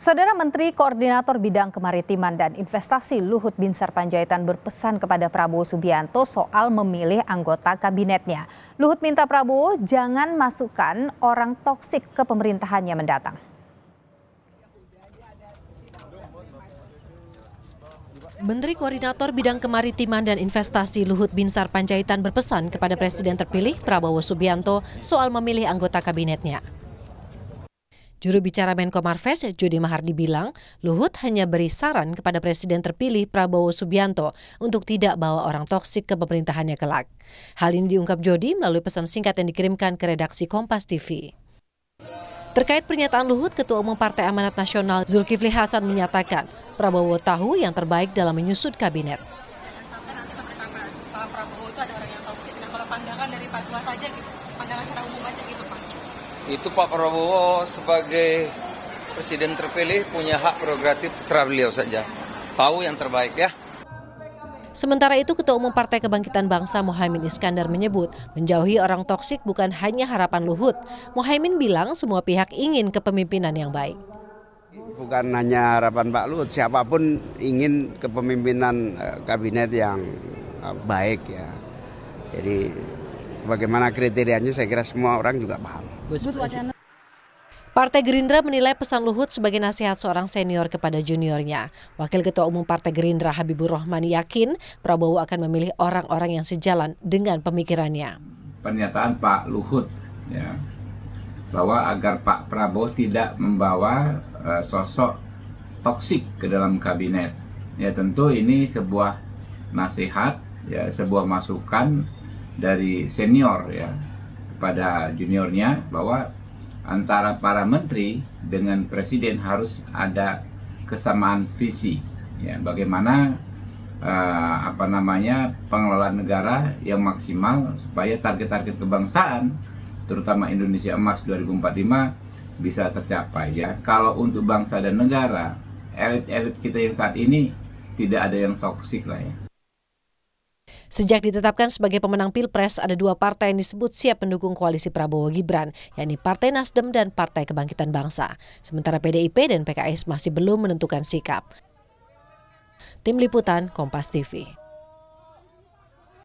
Saudara Menteri Koordinator Bidang Kemaritiman dan Investasi Luhut Binsar Panjaitan berpesan kepada Prabowo Subianto soal memilih anggota kabinetnya. Luhut minta Prabowo jangan masukkan orang toksik ke pemerintahannya mendatang. Menteri Koordinator Bidang Kemaritiman dan Investasi Luhut Binsar Panjaitan berpesan kepada Presiden terpilih Prabowo Subianto soal memilih anggota kabinetnya. Juru bicara Menko Marves, Jody Mahardi bilang, Luhut hanya beri saran kepada Presiden terpilih Prabowo Subianto untuk tidak bawa orang toksik ke pemerintahannya kelak. Hal ini diungkap Jody melalui pesan singkat yang dikirimkan ke redaksi Kompas TV. Terkait pernyataan Luhut, Ketua Umum Partai Amanat Nasional Zulkifli Hasan menyatakan, Prabowo tahu yang terbaik dalam menyusut kabinet. Pak Prabowo itu ada orang yang toksik. Nah, kalau pandangan dari Pak Suha saja gitu, pandangan secara umum aja gitu Pak itu Pak Prabowo sebagai presiden terpilih punya hak prerogatif terserah beliau saja. Tahu yang terbaik ya. Sementara itu, Ketua Umum Partai Kebangkitan Bangsa Mohaimin Iskandar menyebut menjauhi orang toksik bukan hanya harapan Luhut. Mohaimin bilang semua pihak ingin kepemimpinan yang baik. Bukan hanya harapan Pak Luhut, siapapun ingin kepemimpinan eh, kabinet yang eh, baik ya. Jadi Bagaimana kriterianya saya kira semua orang juga paham. Partai Gerindra menilai pesan Luhut sebagai nasihat seorang senior kepada juniornya. Wakil Ketua Umum Partai Gerindra Habibur Rahman yakin Prabowo akan memilih orang-orang yang sejalan dengan pemikirannya. Pernyataan Pak Luhut ya, bahwa agar Pak Prabowo tidak membawa uh, sosok toksik ke dalam kabinet. Ya tentu ini sebuah nasihat, ya sebuah masukan dari senior ya kepada juniornya bahwa antara para menteri dengan presiden harus ada kesamaan visi ya bagaimana uh, apa namanya pengelolaan negara yang maksimal supaya target-target kebangsaan terutama Indonesia Emas 2045 bisa tercapai ya kalau untuk bangsa dan negara elit-elit kita yang saat ini tidak ada yang toksik lah ya Sejak ditetapkan sebagai pemenang Pilpres, ada dua partai yang disebut siap mendukung koalisi Prabowo Gibran, yakni Partai Nasdem dan Partai Kebangkitan Bangsa. Sementara PDIP dan PKS masih belum menentukan sikap. Tim Liputan Kompas TV